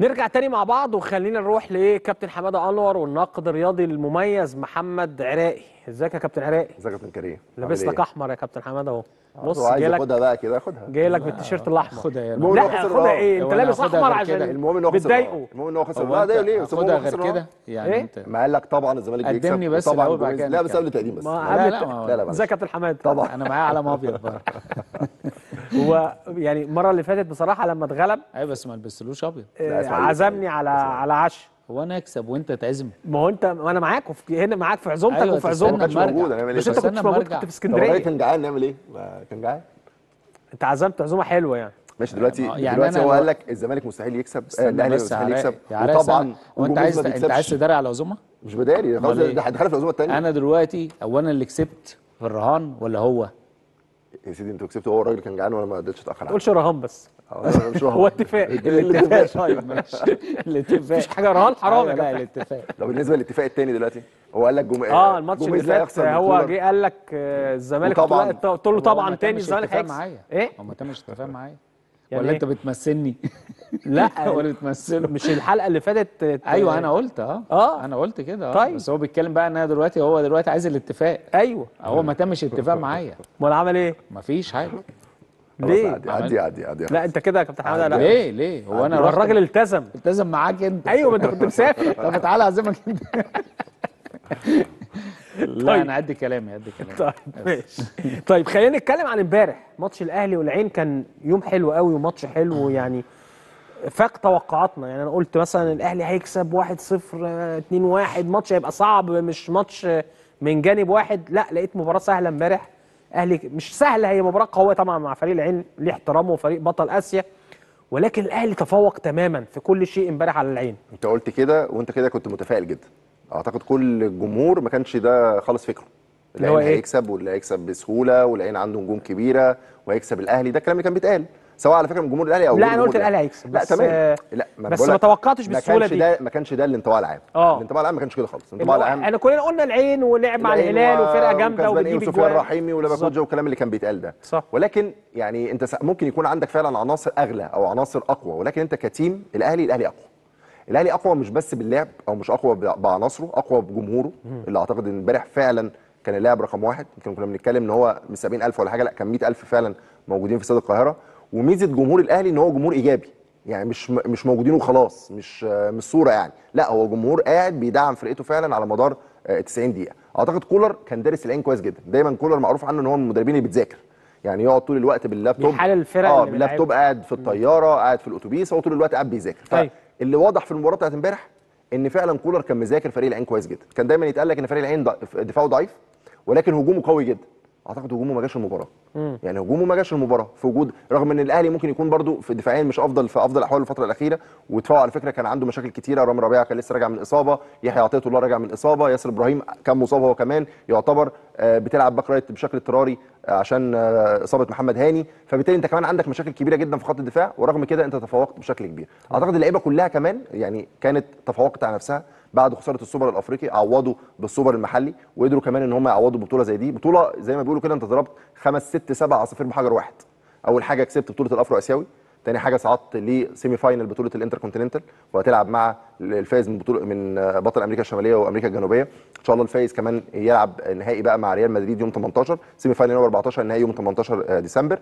نرجع تاني مع بعض وخلينا نروح لكابتن حماده انور والنقد الرياضي المميز محمد عراقي ازيك يا كابتن عراقي ازيك يا كابتن كريم لابس لك ايه؟ احمر يا كابتن حماده اهو آه، بص جاي لك خدها بقى كده خدها جاي لك بالتيشيرت آه، الاحمر خدها يا لا خدها ايه انت لابس احمر عشان المهم ان هو خسر المهم ان هو خسر لا ده ليه بس خدها غير كده يعني إيه؟ انت ما قال لك طبعا الزمالك بيكسب قدمني بس طبعا لا بس قبل تقديم بس لا لا ازيك يا كابتن حماده طبعا انا معايا علم ابيض هو يعني المره اللي فاتت بصراحه لما اتغلب ايوه بس ما لبستلوش ابيض آه، عزمني على على عشاء هو انا اكسب وانت تعزم ما هو انت وانا معاك وفي هنا معاك في عزومتك أيوة وفي عزومتك ما موجود إيه؟ انا مش انت كنت موجود كنت في اسكندريه كان جعان نعمل ايه؟ كان جعان انت عزمت عزومه حلوه يعني ماشي دلوقتي يعني دلوقتي هو قال لك الزمالك مستحيل يكسب الاهلي مستحيل يكسب وطبعا وانت عايز انت عايز تداري على العزومه؟ مش بداري خلاص إيه؟ ده هتحارب العزومه الثانيه انا دلوقتي اولا اللي كسبت في الرهان ولا هو؟ يا سيدي انت كسبت هو الراجل كان جعان وانا ما قدرتش اتاخر عليه قولش رهان بس اه، هو اتفاق الاتفاق طيب ماشي الاتفاق مفيش حاجه رهان حرام أيوة، يا جماعه الاتفاق طب بالنسبه للاتفاق الثاني دلوقتي هو قال لك جمعه اه الماتش اللي فات هو جه قال لك آه، الزمالك قلت له طبعا تاني الزمالك هيكسب ايه؟ هو ما تمش اتفاق معايا يعني ولا انت إيه؟ بتمثلني لا ولا بتمثله مش الحلقه اللي فاتت ايوه انا قلت اه اه انا قلت كده اه طيب بس هو بيتكلم بقى ان انا دلوقتي هو دلوقتي عايز الاتفاق ايوه هو ما تمش اتفاق معايا امال عمل ايه؟ مفيش حاجه ليه؟ عادي عادي عادي عادي لا انت كده يا كابتن حمد لا ليه ليه؟ هو انا هو الراجل التزم التزم معاك انت ايوه ما انت كنت مسافر طب تعالى اعزمك انت لا طيب. انا عدي كلامي عدي كلامي طيب ماشي طيب خلينا نتكلم عن امبارح ماتش الاهلي والعين كان يوم حلو قوي وماتش حلو يعني فاق توقعاتنا يعني انا قلت مثلا الاهلي هيكسب 1-0 2-1 ماتش هيبقى صعب مش ماتش من جانب واحد لا لقيت مباراه سهله امبارح الاهلي مش سهله هي مباراه قويه طبعا مع فريق العين ليه احترامه وفريق بطل اسيا ولكن الاهلي تفوق تماما في كل شيء امبارح على العين انت قلت كده وانت كده كنت متفائل جدا اعتقد كل الجمهور ما كانش ده خالص فكره إيه؟ هيكسب واللي هيكسب بسهوله والعين عنده نجوم كبيره وهيكسب الاهلي ده الكلام اللي كان بيتقال سواء على فكره من جمهور الاهلي او لا انا قلت الاهلي هيكسب لا تمام لا ما بس ما توقعتش بالسهوله دي ده ما كانش ده الانطباع العام اه الانطباع العام ما كانش كده خالص الانطباع العام احنا كلنا قلنا العين ولعب مع الهلال وفرقه جامده إيه وبتجيب اجوان وسفيان رحيمي ولباكوجا والكلام اللي كان بيتقال ده صح ولكن يعني انت ممكن يكون عندك فعلا عناصر اغلى او عناصر اقوى ولكن انت كتيم الاهلي الاهلي اقوى الاهلي اقوى مش بس باللعب او مش اقوى بعناصره اقوى بجمهوره اللي اعتقد ان امبارح فعلا كان اللاعب رقم واحد يمكن كنا بنتكلم ان هو من 70000 ولا حاجه لا كان 100000 فعلا موجودين في استاد القاهره وميزه جمهور الاهلي ان هو جمهور ايجابي يعني مش مش موجودين وخلاص مش آه، مش صوره يعني لا هو جمهور قاعد بيدعم فرقته فعلا على مدار 90 آه، دقيقه اعتقد كولر كان دارس العين كويس جدا دايما كولر معروف عنه ان هو من المدربين اللي بتذاكر يعني يقعد طول الوقت باللابتوب اه باللابتوب قاعد في الطياره قاعد في الاتوبيس هو طول الوقت قاعد بيذاكر اللي واضح في المباراه بتاعت امبارح ان فعلا كولر كان مذاكر فريق العين كويس جدا كان دايما يتقال لك ان فريق العين دفاعه ضعيف ولكن هجومه قوي جدا اعتقد هجومه ما جاش المباراه يعني هجومه ما جاش المباراه في وجود رغم ان الاهلي ممكن يكون برده في دفاعيا مش افضل في افضل احواله الفتره الاخيره ودفاعه على فكره كان عنده مشاكل كتيره رامي ربيعه كان لسه راجع من اصابه يحيى عطيه الله راجع من اصابه ياسر ابراهيم كان مصاب هو كمان يعتبر آه، بتلعب باك رايت بشكل اضطراري آه، عشان آه، اصابه محمد هاني فبالتالي انت كمان عندك مشاكل كبيره جدا في خط الدفاع ورغم كده انت تفوقت بشكل كبير اعتقد اللعيبه كلها كمان يعني كانت تفوقت على نفسها بعد خساره السوبر الافريقي عوضوا بالسوبر المحلي وقدروا كمان ان هم يعوضوا ببطوله زي دي بطوله زي ما بيقولوا كده انت ضربت خمس ست سبع عصافير بحجر واحد اول حاجه كسبت بطوله الافرو اسيوي تاني حاجه صعدت لسيمي فاينل بطوله الانتر كونتيننتال وهتلعب مع الفائز من بطوله من بطل امريكا الشماليه وامريكا الجنوبيه ان شاء الله الفائز كمان يلعب نهائي بقى مع ريال مدريد يوم 18 سيمي فاينل يوم 14 النهائي يوم 18 آه، ديسمبر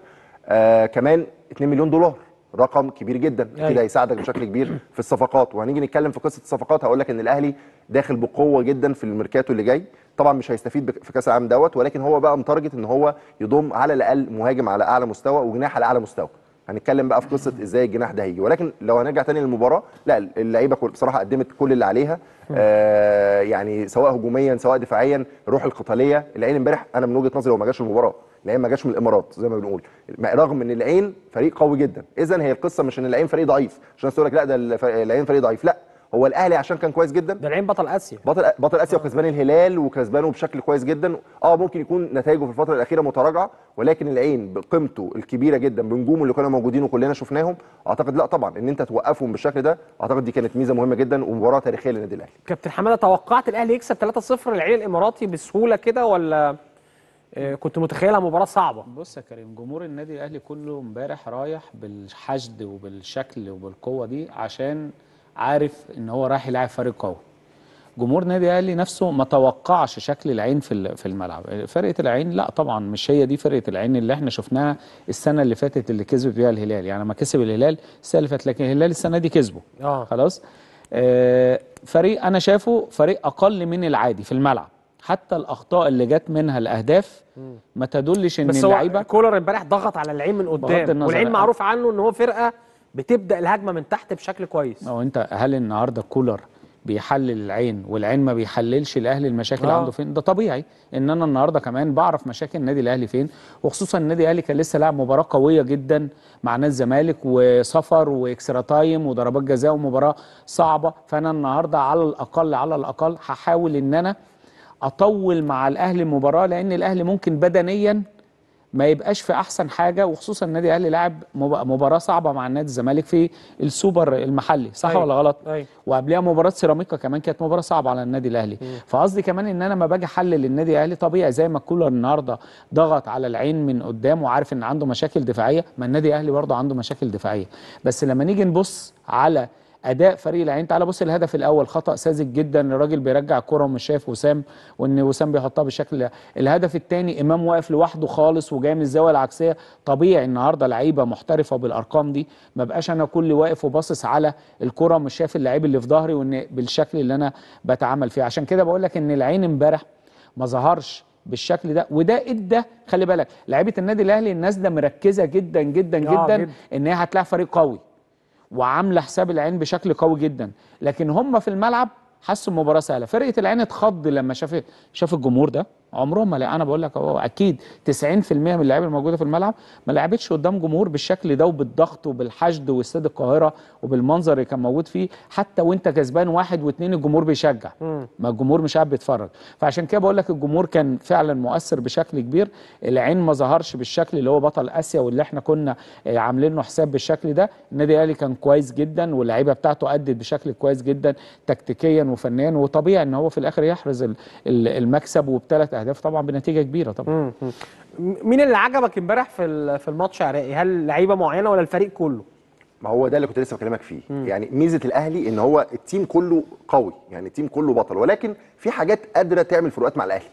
آه كمان 2 مليون دولار رقم كبير جدا كده أيوة. هيساعدك بشكل كبير في الصفقات وهنيجي نتكلم في قصه الصفقات هقول لك ان الاهلي داخل بقوه جدا في الميركاتو اللي جاي طبعا مش هيستفيد في كاس العالم دوت ولكن هو بقى متارجت ان هو يضم على الاقل مهاجم على اعلى مستوى وجناح على اعلى مستوى هنتكلم بقى في قصه ازاي الجناح ده هيجي ولكن لو هنرجع تاني للمباراه لا اللعيبه بصراحه قدمت كل اللي عليها آه يعني سواء هجوميا سواء دفاعيا الروح القتاليه العين امبارح انا من وجهه نظري هو ما جاش المباراه العين ما جاش من الامارات زي ما بنقول رغم ان العين فريق قوي جدا اذا هي القصه مش ان العين فريق ضعيف عشان تقول لك لا ده العين فريق ضعيف لا هو الاهلي عشان كان كويس جدا ده العين بطل اسيا بطل بطل اسيا وكسبان الهلال وكسبانه بشكل كويس جدا اه ممكن يكون نتائجه في الفتره الاخيره متراجعه ولكن العين بقيمته الكبيره جدا بنجومه اللي كانوا موجودين وكلنا شفناهم اعتقد لا طبعا ان انت توقفهم بالشكل ده اعتقد دي كانت ميزه مهمه جدا ومباراه تاريخيه للنادي الاهلي كابتن حماده توقعت الاهلي يكسب 3-0 العين الاماراتي بسهوله كده ولا آه، كنت متخيلها مباراه صعبه بص يا كريم جمهور النادي الاهلي كله امبارح رايح بالحشد وبالشكل وبالقوه دي عشان عارف ان هو رايح يلاعب فريق قوي جمهور نادي الاهلي نفسه ما توقعش شكل العين في في الملعب فرقه العين لا طبعا مش هي دي فرقه العين اللي احنا شفناها السنه اللي فاتت اللي كسب بيها الهلال يعني ما كسب الهلال السنه اللي فاتت لكن الهلال السنه دي كسبه آه. خلاص آه فريق انا شايفه فريق اقل من العادي في الملعب حتى الاخطاء اللي جت منها الاهداف ما تدلش ان اللعيبه بس هو كولر امبارح ضغط على العين من قدام والعين معروف عنه ان هو فرقه بتبدا الهجمه من تحت بشكل كويس هو انت هل النهارده كولر بيحلل العين والعين ما بيحللش الاهلي المشاكل آه. عنده فين ده طبيعي ان انا النهارده كمان بعرف مشاكل النادي الاهلي فين وخصوصا النادي الاهلي كان لسه لاعب مباراه قويه جدا مع نادي الزمالك وسفر واكسترا تايم وضربات جزاء ومباراه صعبه فانا النهارده على الاقل على الاقل هحاول ان انا اطول مع الاهلي المباراه لان الاهلي ممكن بدنيا ما يبقاش في احسن حاجه وخصوصا النادي الاهلي لعب مباراه صعبه مع النادي الزمالك في السوبر المحلي صح أيوة. ولا غلط أيوة. وقبلها مباراه سيراميكا كمان كانت مباراه صعبه على النادي الاهلي فقصدي كمان ان انا ما باجي احلل النادي الاهلي طبيعي زي ما كولر النهارده ضغط على العين من قدام وعارف ان عنده مشاكل دفاعيه ما النادي الاهلي برضه عنده مشاكل دفاعيه بس لما نيجي نبص على اداء فريق العين تعال بص الهدف الاول خطا ساذج جدا الراجل بيرجع الكره ومش شايف وسام وان وسام بيحطها بالشكل ده الهدف الثاني امام واقف لوحده خالص وجاي من الزاويه العكسيه طبيعي النهارده لعيبه محترفه بالارقام دي ما بقاش انا كل واقف وباصص على الكره ومش شايف اللعيب اللي في ظهري وان بالشكل اللي انا بتعامل فيه عشان كده بقول لك ان العين امبارح ما ظهرش بالشكل ده وده ادى خلي بالك لعيبه النادي الاهلي الناس ده مركزه جدا جدا آه، جدا, جدا. ان هي هتلاعب فريق قوي وعامله حساب العين بشكل قوي جدا لكن هم في الملعب حسوا المباراه سهله فرقه العين اتخض لما شاف شاف الجمهور ده عمرهم ما انا بقول لك اهو اكيد 90% من اللعيبه الموجوده في الملعب ما لعبتش قدام جمهور بالشكل ده وبالضغط وبالحشد واستاد القاهره وبالمنظر اللي كان موجود فيه حتى وانت كسبان واحد واثنين الجمهور بيشجع ما الجمهور مش قاعد بيتفرج فعشان كده بقول لك الجمهور كان فعلا مؤثر بشكل كبير العين ما ظهرش بالشكل اللي هو بطل اسيا واللي احنا كنا آه، عاملين له حساب بالشكل ده النادي الاهلي كان كويس جدا واللعيبه بتاعته ادت بشكل كويس جدا تكتيكيا وفنيا وطبيعي ان هو في الاخر يحرز المكسب وبثلاث اهداف طبعا بنتيجه كبيره طبعا مين اللي عجبك امبارح في في الماتش يا عراقي هل لعيبه معينه ولا الفريق كله ما هو ده اللي كنت لسه بكلمك فيه مم. يعني ميزه الاهلي ان هو التيم كله قوي يعني التيم كله بطل ولكن في حاجات قادره تعمل فروقات مع الاهلي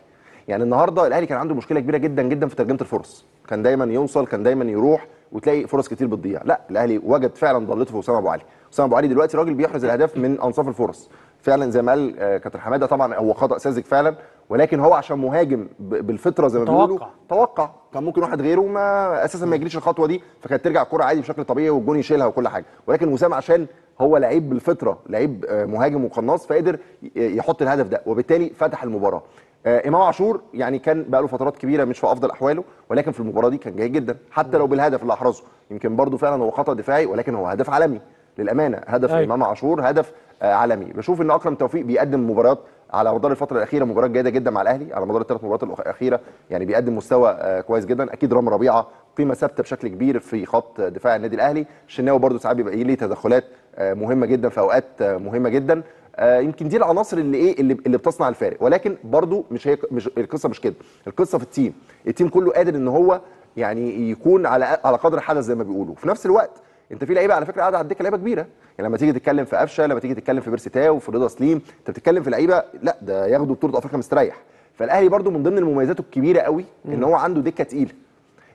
يعني النهارده الاهلي كان عنده مشكله كبيره جدا جدا في ترجمه الفرص كان دايما يوصل كان دايما يروح وتلاقي فرص كتير بتضيع لا الاهلي وجد فعلا ضلته في اسامه ابو علي اسامه ابو علي دلوقتي راجل بيحرز الاهداف من انصاف الفرص فعلا زي ما قال آه، كابتن حماده طبعا هو خطا ساذج فعلا ولكن هو عشان مهاجم بالفطره زي ما بيقولوا توقع كان ممكن واحد غيره ما اساسا ما يجريش الخطوه دي فكانت ترجع الكره عادي بشكل طبيعي والجون يشيلها وكل حاجه ولكن وسام عشان هو لعيب بالفطره لعيب آه، مهاجم وقناص فقدر يحط الهدف ده وبالتالي فتح المباراه آه، امام عاشور يعني كان بقى له فترات كبيره مش في افضل احواله ولكن في المباراه دي كان جيد جدا حتى لو بالهدف اللي احرزه يمكن برده فعلا هو خطا دفاعي ولكن هو هدف عالمي للامانه هدف أي. أيوة. امام عاشور هدف آه، عالمي بشوف ان اكرم توفيق بيقدم مباريات على مدار الفتره الاخيره مباراة جيده جدا مع الاهلي على مدار الثلاث مباريات الاخيره يعني بيقدم مستوى آه، كويس جدا اكيد رام ربيعه قيمه ثابته بشكل كبير في خط دفاع النادي الاهلي الشناوي برده ساعات بيبقى ليه تدخلات آه، مهمه جدا في اوقات آه، مهمه جدا يمكن دي العناصر اللي ايه اللي, اللي بتصنع الفارق ولكن برده مش هي مش القصه مش كده القصه في التيم التيم كله قادر ان هو يعني يكون على على قدر حدث زي ما بيقولوا في نفس الوقت انت في لعيبه على فكره قاعده على الدكه لعيبه كبيره يعني لما تيجي تتكلم في قفشه لما تيجي تتكلم في بيرسيتاو وفي رضا سليم انت بتتكلم في لعيبه لا ده ياخدوا بطوله افريقيا مستريح فالاهلي برده من ضمن المميزات الكبيره قوي ان هو عنده دكه تقيله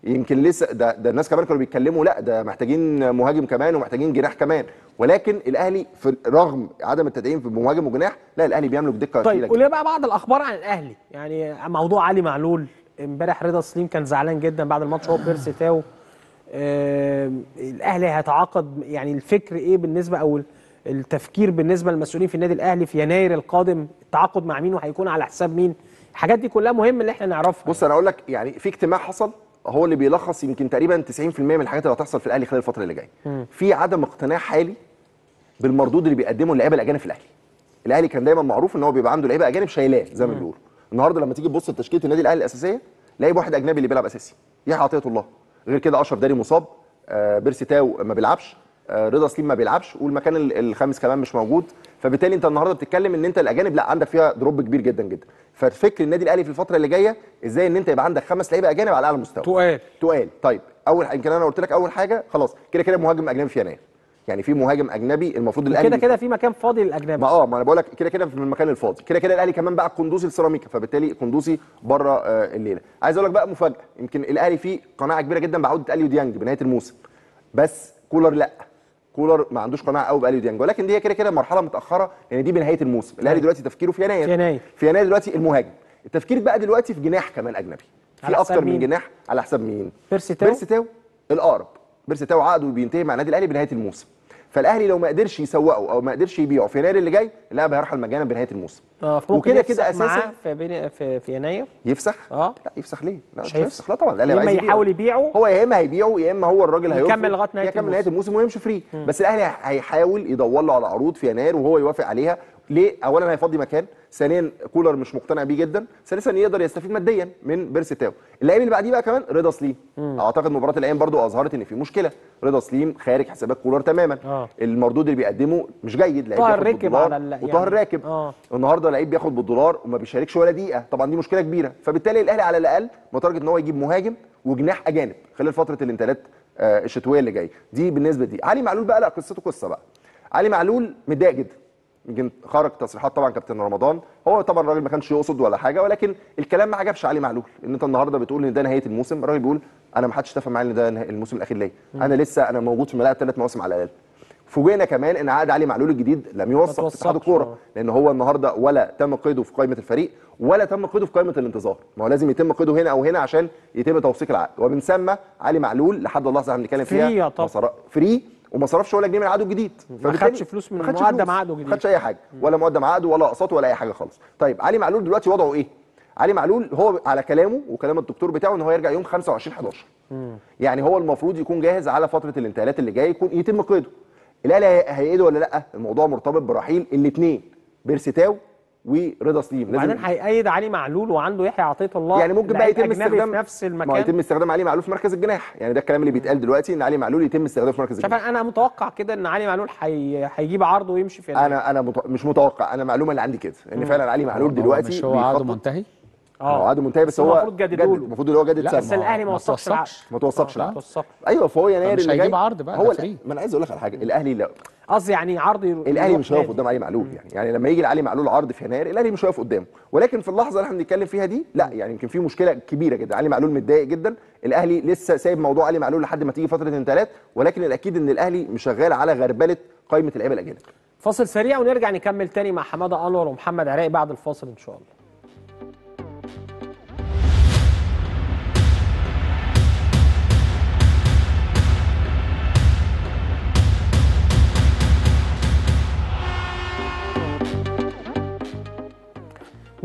يمكن لسه ده, ده الناس كمان كانوا بيتكلموا لا ده محتاجين مهاجم كمان ومحتاجين جناح كمان ولكن الاهلي في رغم عدم التدعيم في مهاجم وجناح لا الاهلي بيملك دكه طيب قول بقى بعض الاخبار عن الاهلي يعني موضوع علي معلول امبارح رضا سليم كان زعلان جدا بعد الماتش هو بيرسي تاو الاهلي هيتعاقد يعني الفكر ايه بالنسبه او التفكير بالنسبه للمسؤولين في النادي الاهلي في يناير القادم التعاقد مع مين وهيكون على حساب مين الحاجات دي كلها مهم ان احنا نعرفها بص انا اقول لك يعني في اجتماع حصل هو اللي بيلخص يمكن تقريبا 90% من الحاجات اللي هتحصل في الاهلي خلال الفتره اللي جايه في عدم اقتناع حالي بالمردود اللي بيقدمه اللعيبه الاجانب في الاهلي الاهلي كان دايما معروف ان هو بيبقى عنده لعيبه اجانب شايلاه زي ما بيقولوا النهارده لما تيجي تبص لتشكيله النادي الاهلي الاساسيه لاعب واحد اجنبي اللي بيلعب اساسي يحيى عطيه الله غير كده اشرف داري مصاب آه، بيرسي تاو ما بيلعبش آه، رضا سليم ما بيلعبش والمكان الخامس كمان مش موجود فبالتالي انت النهارده بتتكلم ان انت الاجانب لا عندك فيها دروب كبير جدا جدا ففكر النادي الاهلي في الفتره اللي جايه ازاي ان انت يبقى عندك خمس لعيبه اجانب على اعلى مستوى تقال تقال طيب اول يمكن انا قلت لك اول حاجه خلاص كده كده مهاجم اجنبي في يناير يعني في مهاجم اجنبي المفروض الاهلي كده كده في مكان فاضي للاجنبي ما اه ما انا بقول لك كده كده في المكان الفاضي كده كده الاهلي كمان باع قندوسي لسيراميكا فبالتالي قندوسي بره آه الليله عايز اقول لك بقى مفاجاه يمكن الاهلي فيه قناعه كبيره جدا بعوده اليو ديانج بنهايه الموسم بس كولر لا كولر ما عندوش قناعه قوي باليو ديانج ولكن دي كده كده مرحله متاخره لان يعني دي بنهايه الموسم الاهلي أيوة. دلوقتي تفكيره في يناير في يناير في يناير دلوقتي المهاجم التفكير بقى دلوقتي في جناح كمان اجنبي في اكتر من جناح على حساب مين بيرسي تاو بيرسي تاو الاقرب بيرسي تاو عقده بينتهي مع النادي الاهلي بنهايه الموسم فالاهلي لو ما قدرش يسوقه او ما قدرش يبيعه في يناير اللي جاي لا هيرحل مجانا بنهايه الموسم اه وكده كده اساسا في, بين في في يناير يفسخ اه لا يفسخ ليه لا مش هيفسخ لا طبعا الاهلي عايز يحاول يبيعه هو يا اما هيبيعه يا اما هو الراجل هيوقف يكمل لغايه نهايه الموسم يكمل نهايه الموسم ويمشي فري بس الاهلي هيحاول يدور له على عروض في يناير وهو يوافق عليها ليه اولا هيفضي مكان ثانيا كولر مش مقتنع بيه جدا ثالثا يقدر يستفيد ماديا من بيرس تاو الايام اللي بعديه بقى كمان رضا سليم اعتقد مباراه الايام برضو اظهرت ان في مشكله رضا سليم خارج حسابات كولر تماما آه. المردود اللي بيقدمه مش جيد لعيب بياخد على يعني. وطاهر راكب آه. النهارده لعيب بياخد بالدولار وما بيشاركش ولا دقيقه طبعا دي مشكله كبيره فبالتالي الاهلي على الاقل متارجت ان هو يجيب مهاجم وجناح اجانب خلال فتره الانتقالات آه، الشتويه اللي جايه دي بالنسبه دي علي معلول بقى لا قصته قصه بقى علي معلول متضايق جدا يمكن خرج تصريحات طبعا كابتن رمضان هو طبعا الراجل ما كانش يقصد ولا حاجه ولكن الكلام ما عجبش علي معلول ان انت النهارده بتقول ان ده نهايه الموسم الراجل بيقول انا ما حدش اتفق معايا ان ده الموسم الاخير ليا انا لسه انا موجود في ملاعب ثلاث مواسم على الاقل فوجئنا كمان ان عقد علي معلول الجديد لم يوثق في اتحاد الكوره آه. لان هو النهارده ولا تم قيده في قائمه الفريق ولا تم قيده في قائمه الانتظار ما هو لازم يتم قيده هنا او هنا عشان يتم توثيق العقد ومن ثم علي معلول لحد الله احنا بنتكلم فيها فري فري وما صرفش ولا جنيه من عقده الجديد ما خدش فلوس من مقدم عقده ما خدش اي حاجه ولا مقدم عقده ولا اقساط ولا اي حاجه خالص طيب علي معلول دلوقتي وضعه ايه علي معلول هو على كلامه وكلام الدكتور بتاعه ان هو يرجع يوم 25 11 يعني هو المفروض يكون جاهز على فتره الانتقالات اللي جايه يكون يتم قيده الاهلي هيقيده ولا لا الموضوع مرتبط برحيل الاثنين بيرسيتاو ورضا سليم لازم وبعدين هيأيد علي معلول وعنده يحيى عطيه الله يعني ممكن بقى يتم استخدام نفس المكان ما يتم استخدام علي معلول في مركز الجناح يعني ده الكلام اللي بيتقال دلوقتي ان علي معلول يتم استخدامه في مركز الجناح شايف انا متوقع كده ان علي معلول هيجيب هيجيب عرضه ويمشي في انا انا مت... مش متوقع انا المعلومه اللي عندي كده ان فعلا علي معلول دلوقتي مش هو عرضه منتهي اه عقده منتهي بس هو المفروض جدد المفروض اللي هو جدد سنه بس الاهلي ما وصفش العقد ما توصفش آه، العقد ايوه فهو يناير اللي جاي مش هيجيب عرض بقى هو ما انا عايز اقول لك على حاجه الاهلي لا قصدي يعني عرض الاهلي مش هيقف قدام علي معلول يعني يعني لما يجي علي معلول عرض في يناير الاهلي مش هيقف قدامه ولكن في اللحظه اللي احنا بنتكلم فيها دي لا يعني يمكن في مشكله كبيره جدا علي معلول متضايق جدا الاهلي لسه سايب موضوع علي معلول لحد ما تيجي فتره انتقالات ولكن الاكيد ان الاهلي مشغال على غربله قائمه اللعيبه الاجانب فاصل سريع ونرجع نكمل تاني مع حماده انور ومحمد عراقي بعد الفاصل ان شاء الله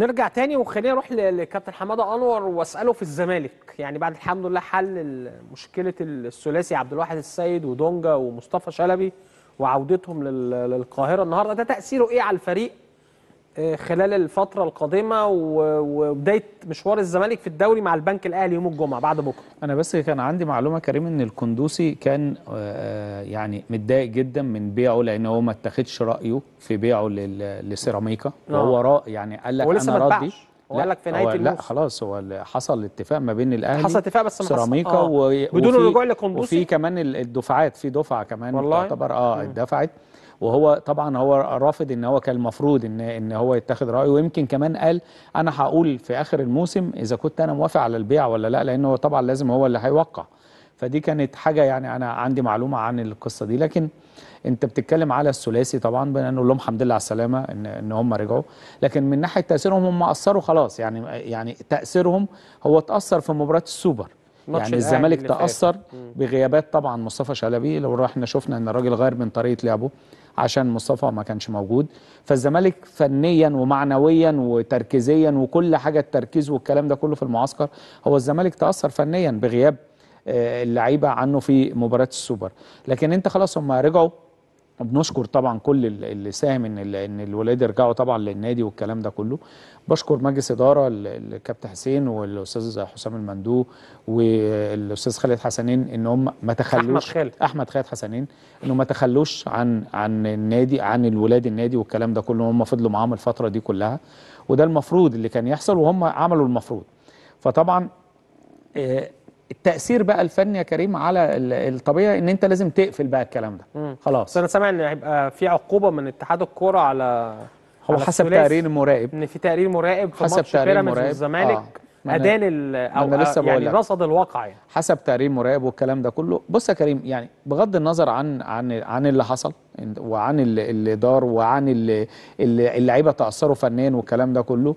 نرجع تاني وخلينا نروح لكابتن حماده انور واساله في الزمالك يعني بعد الحمد لله حل مشكله الثلاثي عبد الواحد السيد ودونجا ومصطفى شلبي وعودتهم للقاهره النهارده ده تاثيره ايه على الفريق خلال الفترة القادمة وبداية مشوار الزمالك في الدوري مع البنك الأهلي يوم الجمعة بعد بكرة أنا بس كان عندي معلومة كريم إن الكندوسي كان آه، يعني متضايق جدا من بيعه لأن هو ما اتخذش رأيه في بيعه لسيراميكا وهو آه. رأى يعني قال لك أنا راضي وقال قال لك في نهايه الموسم لا خلاص هو حصل اتفاق ما بين الاهلي حصل اتفاق بس سيراميكا آه. بدون الرجوع لقندوسي وفي كمان الدفعات في دفعه كمان والله تعتبر اه اتدفعت وهو طبعا هو رافض ان هو كان المفروض ان ان هو يتخذ رايه ويمكن كمان قال انا هقول في اخر الموسم اذا كنت انا موافق على البيع ولا لا لان هو طبعا لازم هو اللي هيوقع فدي كانت حاجه يعني انا عندي معلومه عن القصه دي لكن انت بتتكلم على الثلاثي طبعا بنقول لهم الحمد لله على السلامه ان ان هم رجعوا لكن من ناحيه تاثيرهم هم اثروا خلاص يعني يعني تاثيرهم هو تاثر في مباراه السوبر يعني الزمالك تاثر بغيابات طبعا مصطفى شلبي لو رحنا شفنا ان الراجل غير من طريقه لعبه عشان مصطفى ما كانش موجود فالزمالك فنيا ومعنويا وتركيزيا وكل حاجه التركيز والكلام ده كله في المعسكر هو الزمالك تاثر فنيا بغياب آه، اللعيبه عنه في مباراه السوبر لكن انت خلاص هم رجعوا بنشكر طبعا كل اللي ساهم ان ان الولاد يرجعوا طبعا للنادي والكلام ده كله بشكر مجلس اداره الكابتن حسين والاستاذ حسام المندوب والاستاذ خالد حسنين ان هم ما تخلوش احمد خالد احمد خالد حسنين هم ما تخلوش عن عن النادي عن الولاد النادي والكلام ده كله هم فضلوا معاهم الفتره دي كلها وده المفروض اللي كان يحصل وهم عملوا المفروض فطبعا آه التاثير بقى الفني يا كريم على الطبيعي ان انت لازم تقفل بقى الكلام ده مم. خلاص بس انا سامع ان هيبقى في عقوبه من اتحاد الكوره على هو على حسب تقرير مراقب ان في تقرير مراقب في ماتش بيراميدز والزمالك آه. ادان او آه، يعني لسه يعني رصد الواقع يعني حسب تقرير مراقب والكلام ده كله بص يا كريم يعني بغض النظر عن عن عن اللي حصل وعن اللي دار وعن اللعيبه تاثروا فنيا والكلام ده كله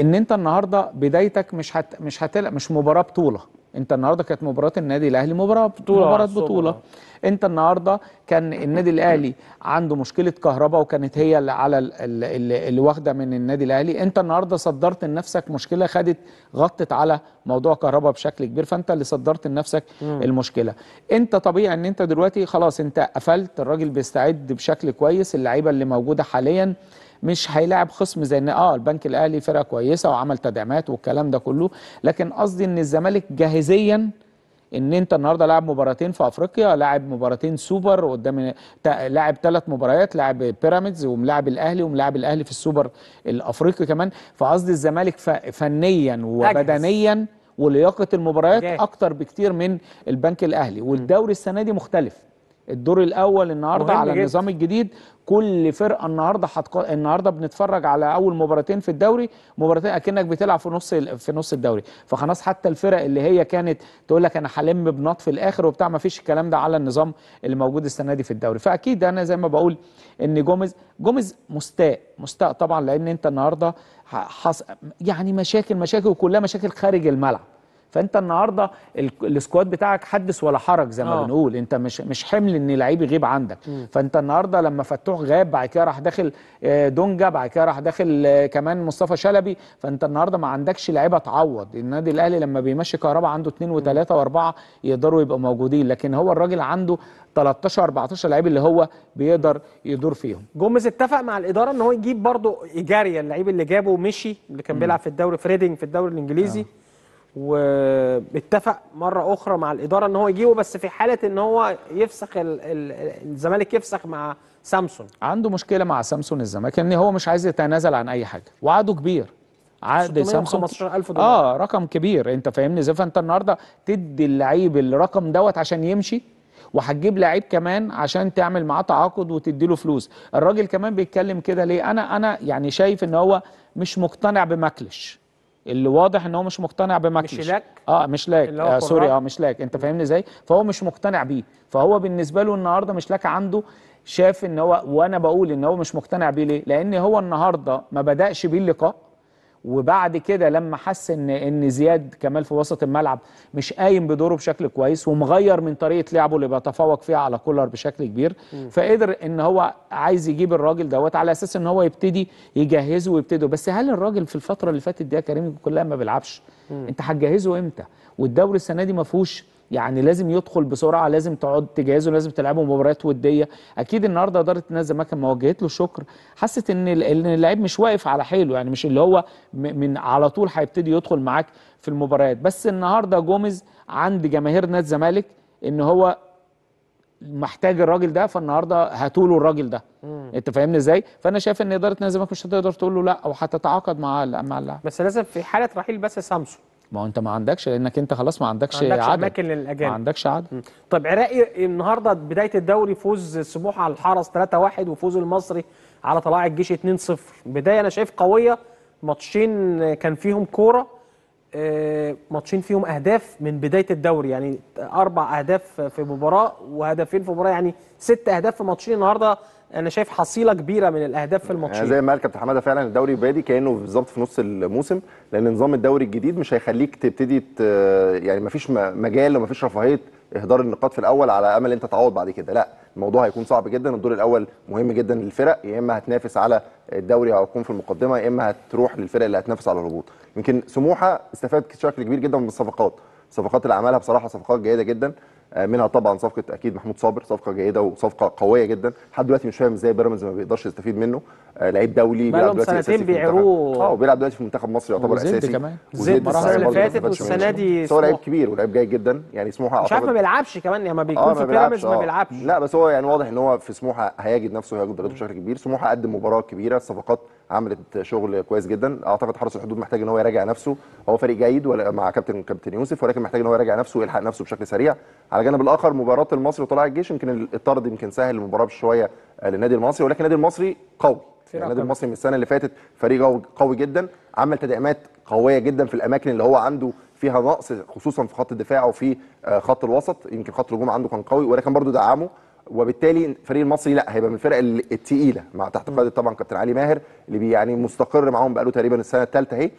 ان انت النهارده بدايتك مش هت مش هتلعب مش مباراه بطوله انت النهارده كانت مباراه النادي الاهلي مباراه بطوله اه، مباراه بطوله اه. انت النهارده كان النادي الاهلي عنده مشكله كهرباء وكانت هي اللي على اللي واخده من النادي الاهلي انت النهارده صدرت لنفسك مشكله خدت غطت على موضوع كهرباء بشكل كبير فانت اللي صدرت لنفسك المشكله انت طبيعي ان انت دلوقتي خلاص انت قفلت الراجل بيستعد بشكل كويس اللعيبه اللي موجوده حاليا مش هيلاعب خصم زي ان اه البنك الاهلي فرقه كويسه وعمل تدعيمات والكلام ده كله لكن قصدي ان الزمالك جاهزيا ان انت النهارده لاعب مباراتين في افريقيا لاعب مباراتين سوبر قدام لاعب ثلاث مباريات لاعب بيراميدز وملاعب الاهلي وملاعب الاهلي في السوبر الافريقي كمان فقصدي الزمالك فنيا وبدنيا ولياقه المباريات اكتر بكتير من البنك الاهلي والدوري السنه دي مختلف الدور الاول النهارده على النظام الجديد كل فرقه النهارده حتق... النهارده بنتفرج على اول مباراتين في الدوري مباراتين اكنك بتلعب في نص في نص الدوري فخلاص حتى الفرق اللي هي كانت تقول لك انا هلم بنط في الاخر وبتاع ما فيش الكلام ده على النظام اللي موجود السنه دي في الدوري فاكيد انا زي ما بقول ان جوميز جوميز مستاء مستاء طبعا لان انت النهارده حص... يعني مشاكل مشاكل وكلها مشاكل خارج الملعب فانت النهارده السكواد بتاعك حدث ولا حرج زي ما أوه. بنقول انت مش مش حمل ان لعيب يغيب عندك مم. فانت النهارده لما فتوح غاب بعد كده راح داخل آه، دونجا بعد كده راح داخل آه، كمان مصطفى شلبي فانت النهارده ما عندكش لعيبه تعوض النادي الاهلي لما بيمشي كهربا عنده اثنين وثلاثه واربعه يقدروا يبقوا موجودين لكن هو الراجل عنده 13 14 لعيب اللي هو بيقدر يدور فيهم جوميز اتفق مع الاداره ان هو يجيب برضه ايجاريا اللعيب اللي جابه ومشي اللي كان بيلعب في الدوري فريدنج في الدوري الانجليزي أوه. واتفق مره اخرى مع الاداره ان هو يجيبه بس في حاله ان هو يفسخ الزمالك يفسخ مع سامسون عنده مشكله مع سامسون الزمالك ان هو مش عايز يتنازل عن اي حاجه وعده كبير عقد سامسونج ألف دولار اه رقم كبير انت فاهمني زي فانت النهارده تدي اللعيب الرقم دوت عشان يمشي وهتجيب لعيب كمان عشان تعمل معاه تعاقد وتدي له فلوس الراجل كمان بيتكلم كده ليه انا انا يعني شايف ان هو مش مقتنع بمكلش اللي واضح ان هو مش مقتنع بماكليش مش لاك اه مش لاك آه سوري اه مش لاك انت فاهمني ازاي فهو مش مقتنع بيه فهو بالنسبه له النهارده مش لاك عنده شاف ان هو وانا بقول ان هو مش مقتنع بيه ليه لان هو النهارده ما بداش بيه اللقاء وبعد كده لما حس ان ان زياد كمال في وسط الملعب مش قايم بدوره بشكل كويس ومغير من طريقه لعبه اللي بيتفوق فيها على كولر بشكل كبير فقدر ان هو عايز يجيب الراجل دوت على اساس ان هو يبتدي يجهزه ويبتدي بس هل الراجل في الفتره اللي فاتت دي يا كريم كلها ما بيلعبش انت هتجهزه امتى والدوري السنه دي ما فيهوش يعني لازم يدخل بسرعه لازم تقعد تجهزه لازم تلعبه مباريات وديه اكيد النهارده اداره نادي الزمالك لما وجهت له شكر حست ان اللاعب مش واقف على حيله يعني مش اللي هو من على طول هيبتدي يدخل معاك في المباريات بس النهارده جوميز عند جماهير نادي الزمالك ان هو محتاج الراجل ده فالنهارده هاتوا له الراجل ده مم. انت فاهمني ازاي فانا شايف ان اداره نادي الزمالك مش هتقدر تقول له لا او هتتعاقد مع مع اللاعب بس لازم في حاله رحيل بس سامسون ما هو انت ما عندكش لانك انت خلاص ما عندكش, ما عندكش اماكن للاجانب ما عندكش عدد طيب عراقي إيه النهارده بدايه الدوري فوز سموحه على الحرس 3-1 وفوز المصري على طلائع الجيش 2-0 بدايه انا شايف قويه ماتشين كان فيهم كوره آه، ماتشين فيهم اهداف من بدايه الدوري يعني اربع اهداف في مباراه وهدفين في مباراه يعني ست اهداف في ماتشين النهارده انا شايف حصيله كبيره من الاهداف في الماتشين زي ما قال كابتن حماده فعلا الدوري بادي كانه بالظبط في نص الموسم لان نظام الدوري الجديد مش هيخليك تبتدي يعني مفيش مجال ومفيش رفاهيه اهدار النقاط في الاول على امل انت تعوض بعد كده لا الموضوع هيكون صعب جدا الدور الاول مهم جدا للفرق يا اما هتنافس على الدوري او هتكون في المقدمه يا اما هتروح للفرق اللي هتنافس على الهبوط يمكن سموحه استفاد بشكل كبير جدا من الصفقات الصفقات اللي عملها بصراحه صفقات جيده جدا آه، منها طبعا صفقه اكيد محمود صابر صفقه جيده وصفقه قويه جدا لحد دلوقتي مش فاهم ازاي بيراميدز ما بيقدرش يستفيد منه آه، لعيب دولي بيلعب دلوقتي سنتين بيعروه اه وبيلعب دلوقتي في منتخب مصر يعتبر اساسي كمان زيد السنه اللي فاتت والسنه دي هو لعيب كبير ولعيب جيد جدا يعني سموحه مش عارف ما بيلعبش كمان يعني ما آه، بيكون في بيراميدز ما بيلعبش لا بس هو يعني واضح ان هو في سموحه هيجد نفسه هيجد بشكل كبير سموحه قدم مباراه كبيره الصفقات عملت شغل كويس جدا اعتقد حرس الحدود محتاج ان هو يراجع نفسه هو فريق جيد ولا مع كابتن كابتن يوسف ولكن محتاج ان هو يراجع نفسه ويلحق نفسه بشكل سريع على الجانب الاخر مباراه المصري وطلع الجيش يمكن الطرد يمكن سهل المباراه بشويه آه، للنادي المصري ولكن النادي المصري قوي يعني النادي المصري من السنه اللي فاتت فريق قوي جدا عمل تدعيمات قويه جدا في الاماكن اللي هو عنده فيها نقص خصوصا في خط الدفاع وفي آه، خط الوسط يمكن خط الهجوم عنده كان قوي ولكن برضه دعمه وبالتالي الفريق المصري لا هيبقى من الفرق التقيله مع تحت قياده طبعا كابتن علي ماهر اللي يعني مستقر معاهم بقاله تقريبا السنه الثالثه اهي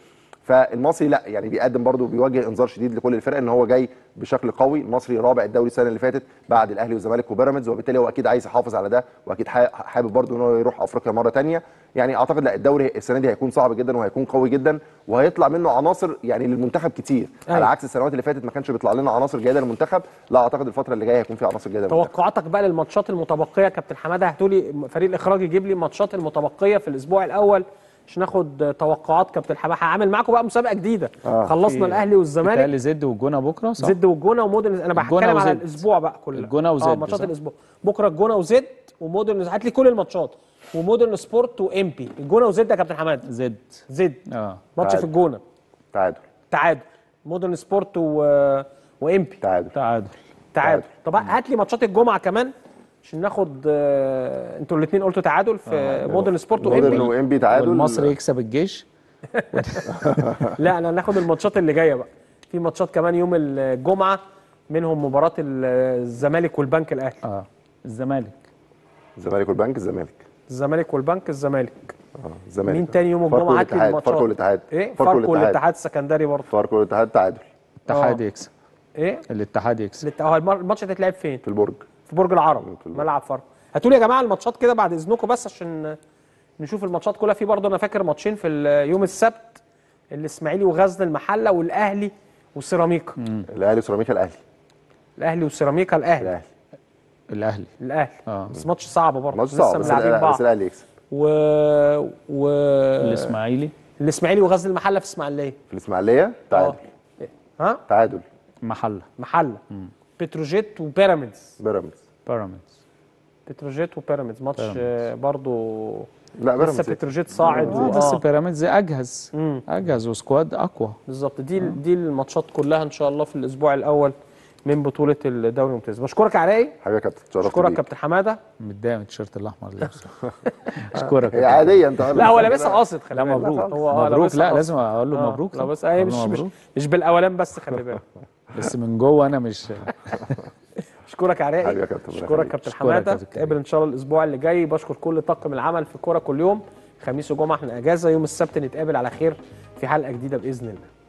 فالمصري لا يعني بيقدم برضه بيوجه انذار شديد لكل الفرق ان هو جاي بشكل قوي المصري رابع الدوري السنه اللي فاتت بعد الاهلي والزمالك وبيراميدز وبالتالي هو اكيد عايز يحافظ على ده واكيد حابب برضه ان هو يروح افريقيا مره ثانيه يعني اعتقد لا الدوري السنه دي هيكون صعب جدا وهيكون قوي جدا وهيطلع منه عناصر يعني للمنتخب كتير أيه. على عكس السنوات اللي فاتت ما كانش بيطلع لنا عناصر جيده للمنتخب لا اعتقد الفتره اللي جايه هيكون في عناصر جيده توقعاتك بقى للماتشات المتبقيه كابتن حماده هتقولي فريق الاخراج يجيب لي الماتشات المتبقيه في الاسبوع الاول عشان ناخد توقعات كابتن حماحه عامل معاكم بقى مسابقه جديده آه خلصنا الاهلي والزمالك الاهلي زد والجونه بكره صح زد والجونه ومودرن انا بتكلم على الاسبوع بقى كله الجونه وزد اه ماتشات الاسبوع بكره الجونه وزد ومودرن هات لي كل الماتشات ومودرن سبورت وامبي الجونه وزد يا كابتن حماد زد زد اه ماتش في الجونه تعادل تعادل مودرن سبورت و... وامبي تعادل تعادل تعادل طب هات لي ماتشات الجمعه كمان عشان ناخد آه، انتوا الاثنين قلتوا تعادل في آه، يعني مودرن سبورت وام بي مودرن وام بي تعادل والمصري يكسب الجيش لا انا ناخد الماتشات اللي جايه بقى في ماتشات كمان يوم الجمعه منهم مباراه الزمالك والبنك الاهلي اه الزمالك الزمالك والبنك الزمالك الزمالك والبنك الزمالك اه الزمالك مين تاني يوم الجمعه هات لي الماتشات فاركو والاتحاد ايه فاركو والاتحاد السكندري برضه فاركو والاتحاد تعادل الاتحاد آه. يكسب ايه الاتحاد يكسب الماتش هتتلعب فين في البرج في برج العرب ملعب فرع هاتوا لي يا جماعه الماتشات كده بعد اذنكم بس عشان نشوف الماتشات كلها في برضه انا فاكر ماتشين في يوم السبت الاسماعيلي وغزل المحله والاهلي وسيراميكا الاهلي وسيراميكا الاهلي الاهلي وسيراميكا الاهلي الاهلي الاهلي الاهلي اه بس ماتش صعب برضه ماتش صعب بس, بس الاهلي يكسب و و الاسماعيلي الاسماعيلي وغزل المحله في اسماعيليه في الاسماعيليه تعادل آه. إيه؟ ها تعادل محله محله مم. بتروجيت وبيراميدز بيراميدز بيراميدز بتروجيت وبيراميدز ماتش برضو لا بيراميدز لسه بتروجيت صاعد آه. بس بيراميدز اجهز مم. اجهز وسكواد اقوى بالظبط دي مم. دي الماتشات كلها ان شاء الله في الاسبوع الاول من بطوله الدوري الممتاز بشكرك علاء حبيبي يا كابتن اتشرفت بشكرك كابتن حماده متضايق من التيشيرت الاحمر اللي لابسه اشكرك هي عاديه انت لا هو لابسها قاصد خلي بالك مبروك هو مبروك لا لازم اقول له مبروك لا بس مش مش بالاولان بس خلي بالك بس من جوه انا مش اشكرك يا عراقي اشكرك كابتن حماده نتقابل ان شاء الله الاسبوع اللي جاي بشكر كل طاقم العمل في كوره كل يوم خميس وجمعه احنا اجازه يوم السبت نتقابل على خير في حلقه جديده باذن الله